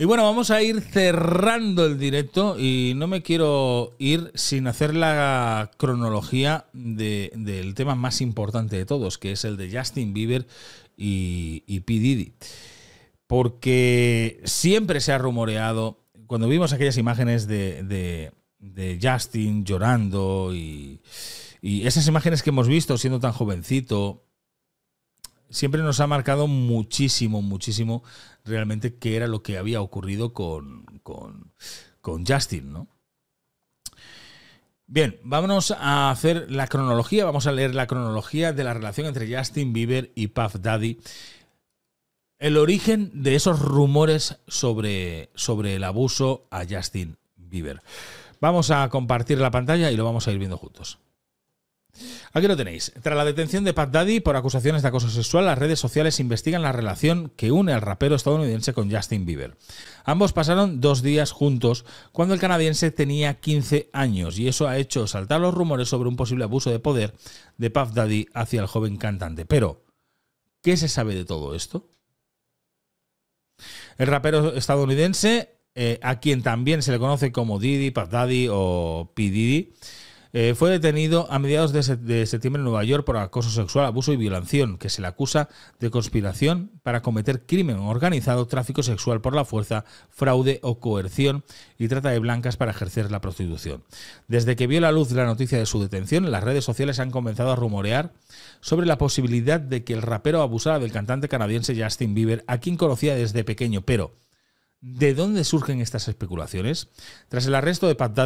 Y bueno, vamos a ir cerrando el directo y no me quiero ir sin hacer la cronología del tema más importante de todos, que es el de Justin Bieber y, P. Diddy. Porque siempre se ha rumoreado, cuando vimos aquellas imágenes de, Justin llorando y, y esas imágenes que hemos visto siendo tan jovencito, siempre nos ha marcado muchísimo, muchísimo realmente qué era lo que había ocurrido con, Justin, ¿no? Bien, vámonos a hacer la cronología, vamos a leer la cronología de la relación entre Justin Bieber y Puff Daddy. El origen de esos rumores sobre, sobre el abuso a Justin Bieber. Vamos a compartir la pantalla y lo vamos a ir viendo juntos. Aquí lo tenéis. Tras la detención de Puff Daddy por acusaciones de acoso sexual, las redes sociales investigan la relación que une al rapero estadounidense con Justin Bieber. Ambos pasaron dos días juntos cuando el canadiense tenía 15 años y eso ha hecho saltar los rumores sobre un posible abuso de poder de Puff Daddy hacia el joven cantante. Pero, ¿qué se sabe de todo esto? El rapero estadounidense, eh, a quien también se le conoce como Diddy, Puff Daddy o P. Diddy, eh, fue detenido a mediados de, de, septiembre en Nueva York por acoso sexual, abuso y violación, que se le acusa de conspiración para cometer crimen organizado, tráfico sexual por la fuerza, fraude o coerción y trata de blancas para ejercer la prostitución. Desde que vio la luz la noticia de su detención, las redes sociales han comenzado a rumorear sobre la posibilidad de que el rapero abusara del cantante canadiense Justin Bieber, a quien conocía desde pequeño, pero ¿De dónde surgen estas especulaciones? Tras el arresto de Pat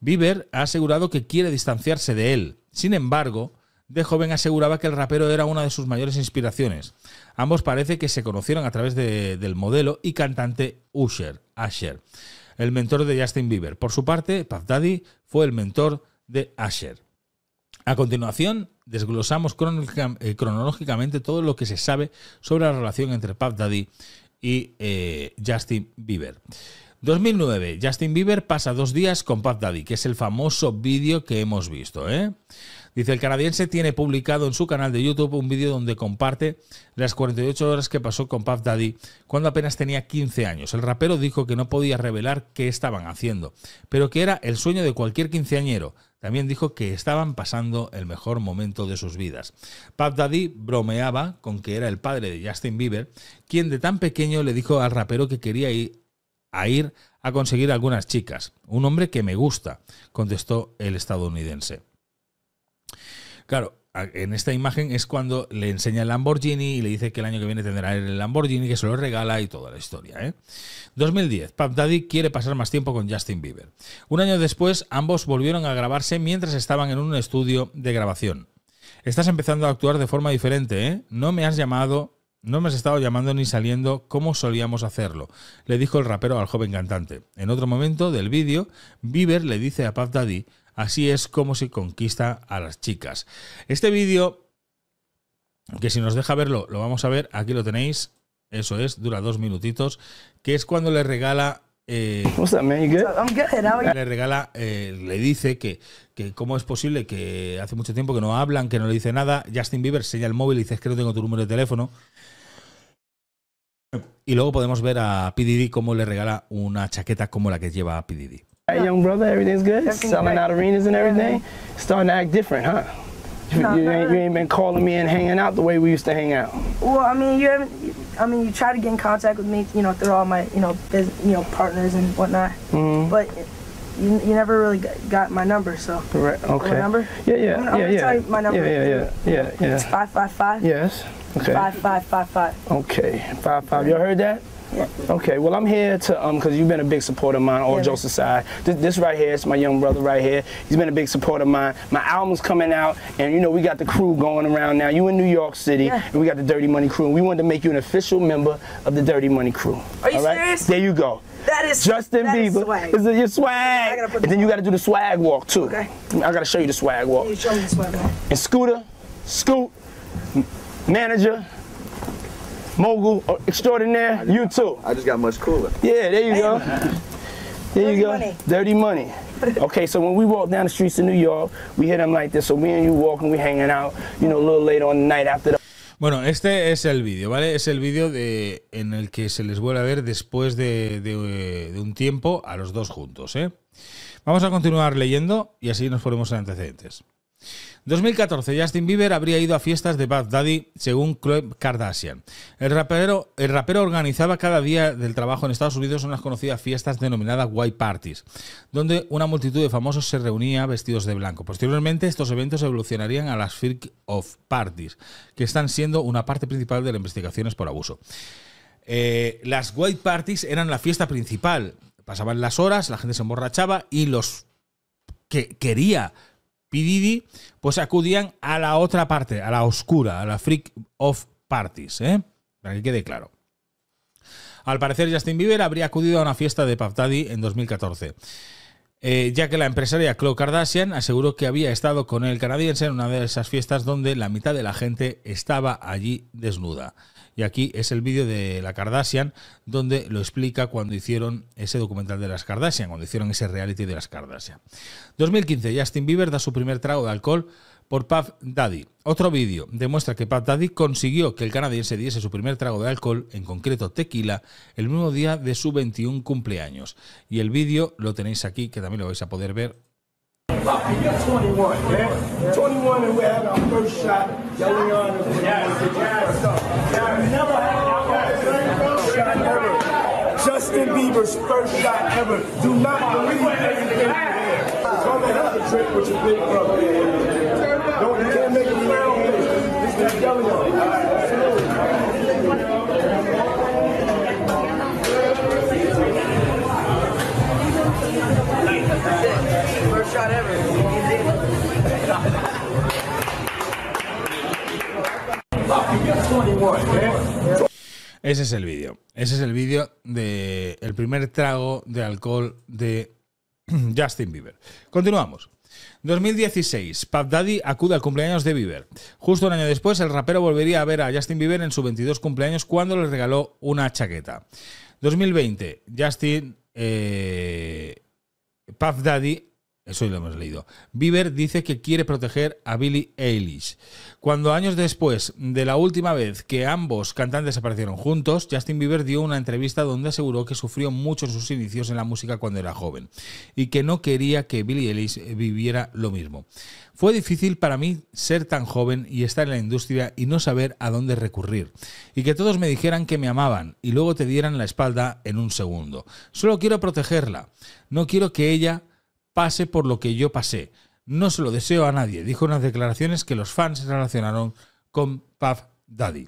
Bieber ha asegurado que quiere distanciarse de él. Sin embargo, de joven aseguraba que el rapero era una de sus mayores inspiraciones. Ambos parece que se conocieron a través del modelo y cantante Usher, Asher, el mentor de Justin Bieber. Por su parte, Puff fue el mentor de Asher. A continuación, desglosamos eh, cronológicamente todo lo que se sabe sobre la relación entre Puff Daddy y eh, Justin Bieber. 2009, Justin Bieber pasa dos días con Pat Daddy, que es el famoso vídeo que hemos visto. ¿eh? Dice, el canadiense tiene publicado en su canal de YouTube un vídeo donde comparte las 48 horas que pasó con Puff Daddy cuando apenas tenía 15 años. El rapero dijo que no podía revelar qué estaban haciendo, pero que era el sueño de cualquier quinceañero. También dijo que estaban pasando el mejor momento de sus vidas. Puff Daddy bromeaba con que era el padre de Justin Bieber, quien de tan pequeño le dijo al rapero que quería ir a ir a conseguir algunas chicas. Un hombre que me gusta, contestó el estadounidense. Claro, en esta imagen es cuando le enseña el Lamborghini y le dice que el año que viene tendrá el Lamborghini, que se lo regala y toda la historia. ¿eh? 2010, Pap Daddy quiere pasar más tiempo con Justin Bieber. Un año después, ambos volvieron a grabarse mientras estaban en un estudio de grabación. Estás empezando a actuar de forma diferente, ¿eh? No me has llamado, no me has estado llamando ni saliendo como solíamos hacerlo, le dijo el rapero al joven cantante. En otro momento del vídeo, Bieber le dice a Pap Daddy Así es como se conquista a las chicas. Este vídeo, que si nos deja verlo, lo vamos a ver, aquí lo tenéis, eso es, dura dos minutitos, que es cuando le regala eh, Le regala, eh, le dice que, que cómo es posible que hace mucho tiempo que no hablan, que no le dice nada. Justin Bieber señala el móvil y dice que no tengo tu número de teléfono. Y luego podemos ver a PDD cómo le regala una chaqueta como la que lleva a PDD. Hey, young brother, everything's good? Everything's Selling out arenas and everything? Starting to act different, huh? No, you, ain't, you, ain't, been calling me and hanging out the way we used to hang out. Well, I mean, you haven't. I mean, you try to get in contact with me, you know, through all my, you know, you know, partners and whatnot. Mm -hmm. But you, you never really got my number, so. Right. Okay. My number. Yeah, yeah, I'm, yeah, I'm yeah. Tell you my number. Yeah, yeah, yeah, yeah, yeah. It's five five five. Yes. Okay. Five five five five. Okay, five five. You heard that? Okay, well, I'm here to, um, because you've been a big supporter of mine, all yeah. side. This, this, right here is my young brother right here. He's been a big supporter of mine. My album's coming out, and you know, we got the crew going around now. You in New York City, yeah. and we got the Dirty Money crew, and we wanted to make you an official member of the Dirty Money crew. Are you serious? There you go. That is Justin that Bieber. Is swag. Is it your swag? and then you got to do the swag walk, too. Okay. I got to show you the swag walk. You show me the swag walk. And Scooter, Scoot, manager, mogul extraordinaire, you too. I just got much cooler. Yeah, there you go. There Dirty you go. Money. Dirty money. Okay, so when we walk down the streets of New York, we hit them like this. So me and you walking, we hanging out, you know, a little later on the night after the Bueno, este es el vídeo, ¿vale? Es el vídeo de, en el que se les vuelve a ver después de, de, de, un tiempo a los dos juntos, ¿eh? Vamos a continuar leyendo y así nos ponemos en antecedentes. 2014, Justin Bieber habría ido a fiestas de Bad Daddy, según club Kardashian. El rapero, organizaba cada día del trabajo en Estados Unidos unas conocidas fiestas denominadas White Parties, donde una multitud de famosos se reunía vestidos de blanco. Posteriormente, estos eventos evolucionarían a las Freak of Parties, que están siendo una parte principal de las investigaciones por abuso. Eh, las White Parties eran la fiesta principal. Pasaban las horas, la gente se emborrachaba y los que quería Pididi, pues acudían a la otra parte, a la oscura, a la freak of parties, ¿eh? para que quede claro. Al parecer, Justin Bieber habría acudido a una fiesta de Paptadi en 2014. Eh, ya que la empresaria Khloe Kardashian aseguró que había estado con el canadiense en una de esas fiestas donde la mitad de la gente estaba allí desnuda. Y aquí es el vídeo de la Kardashian, donde lo explica cuando hicieron ese documental de las Kardashian, cuando hicieron ese reality de las Kardashian. 2015, Justin Bieber da su primer trago de alcohol por Puff Daddy. Otro vídeo demuestra que Puff Daddy consiguió que el canadiense diese su primer trago de alcohol, en concreto tequila, el mismo día de su 21 cumpleaños. Y el vídeo lo tenéis aquí, que también lo vais a poder ver. 21, shot. deepest first shot ever. Do not believe everything you trick with your big brother. Don't, you can't make a round. It's that yellow. Ese es el vídeo. Ese es el vídeo del primer trago de alcohol de Justin Bieber. Continuamos. 2016. Puff Daddy acude al cumpleaños de Bieber. Justo un año después, el rapero volvería a ver a Justin Bieber en su 22 cumpleaños cuando le regaló una chaqueta. 2020. Justin eh, Puff Daddy eso lo hemos leído. Bieber dice que quiere proteger a Billie Eilish. Cuando años después de la última vez que ambos cantantes aparecieron juntos, Justin Bieber dio una entrevista donde aseguró que sufrió mucho sus inicios en la música cuando era joven y que no quería que Billie Eilish viviera lo mismo. Fue difícil para mí ser tan joven y estar en la industria y no saber a dónde recurrir. Y que todos me dijeran que me amaban y luego te dieran la espalda en un segundo. Solo quiero protegerla. No quiero que ella pase por lo que yo pasé. No se lo deseo a nadie, dijo unas declaraciones que los fans relacionaron con Puff Daddy.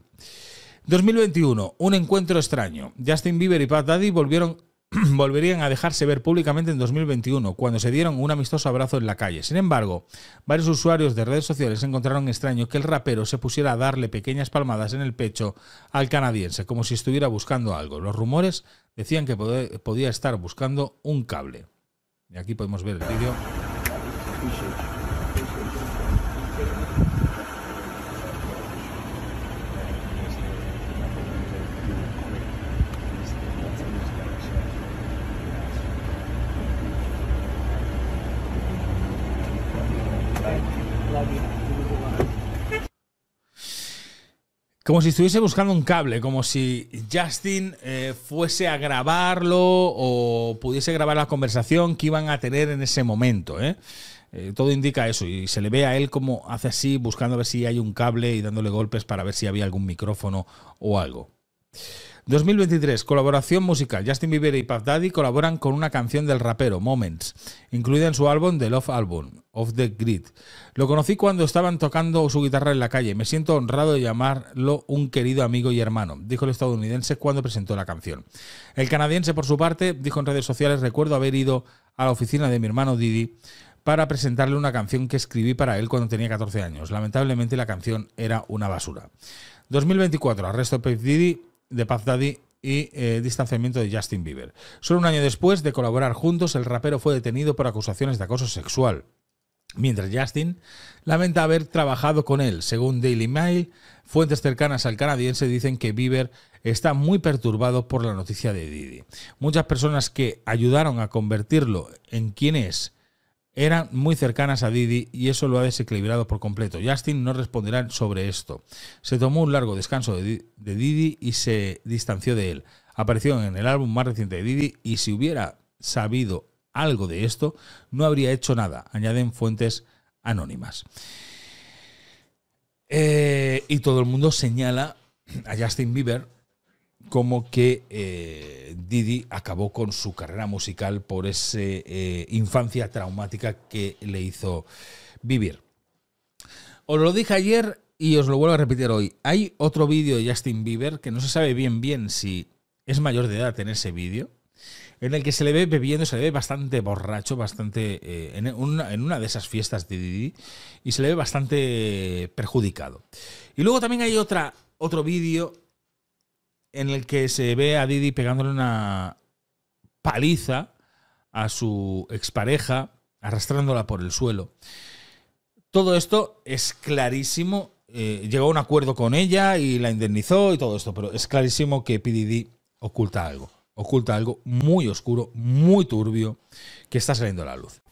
2021, un encuentro extraño. Justin Bieber y Puff Daddy volvieron, volverían a dejarse ver públicamente en 2021, cuando se dieron un amistoso abrazo en la calle. Sin embargo, varios usuarios de redes sociales encontraron extraño que el rapero se pusiera a darle pequeñas palmadas en el pecho al canadiense, como si estuviera buscando algo. Los rumores decían que podía estar buscando un cable. Y aquí podemos ver el vídeo. Como si estuviese buscando un cable, como si Justin eh, fuese a grabarlo o pudiese grabar la conversación que iban a tener en ese momento. ¿eh? Eh, todo indica eso y se le ve a él como hace así, buscando a ver si hay un cable y dándole golpes para ver si había algún micrófono o algo. 2023, colaboración musical. Justin Bieber y Puff Daddy colaboran con una canción del rapero, Moments, incluida en su álbum The Love Album, Of the Grid. Lo conocí cuando estaban tocando su guitarra en la calle. Me siento honrado de llamarlo un querido amigo y hermano, dijo el estadounidense cuando presentó la canción. El canadiense, por su parte, dijo en redes sociales, recuerdo haber ido a la oficina de mi hermano Didi para presentarle una canción que escribí para él cuando tenía 14 años. Lamentablemente la canción era una basura. 2024, Arresto Pep Diddy de Paz Daddy y eh, distanciamiento de Justin Bieber. Solo un año después de colaborar juntos, el rapero fue detenido por acusaciones de acoso sexual. Mientras Justin lamenta haber trabajado con él. Según Daily Mail, fuentes cercanas al canadiense dicen que Bieber está muy perturbado por la noticia de Didi. Muchas personas que ayudaron a convertirlo en quien es eran muy cercanas a Didi y eso lo ha desequilibrado por completo. Justin no responderá sobre esto. Se tomó un largo descanso de Didi y se distanció de él. Apareció en el álbum más reciente de Didi y si hubiera sabido algo de esto, no habría hecho nada, añaden fuentes anónimas. Eh, y todo el mundo señala a Justin Bieber como que eh, Didi acabó con su carrera musical por esa eh, infancia traumática que le hizo vivir. Os lo dije ayer y os lo vuelvo a repetir hoy. Hay otro vídeo de Justin Bieber que no se sabe bien bien si es mayor de edad en ese vídeo, en el que se le ve bebiendo, se le ve bastante borracho, bastante eh, en, una, de esas fiestas de Didi, y se le ve bastante perjudicado. Y luego también hay otra, otro vídeo en el que se ve a Didi pegándole una paliza a su expareja, arrastrándola por el suelo. Todo esto es clarísimo. Eh, llegó a un acuerdo con ella y la indemnizó y todo esto, pero es clarísimo que PDD oculta algo. Oculta algo muy oscuro, muy turbio, que está saliendo a la luz.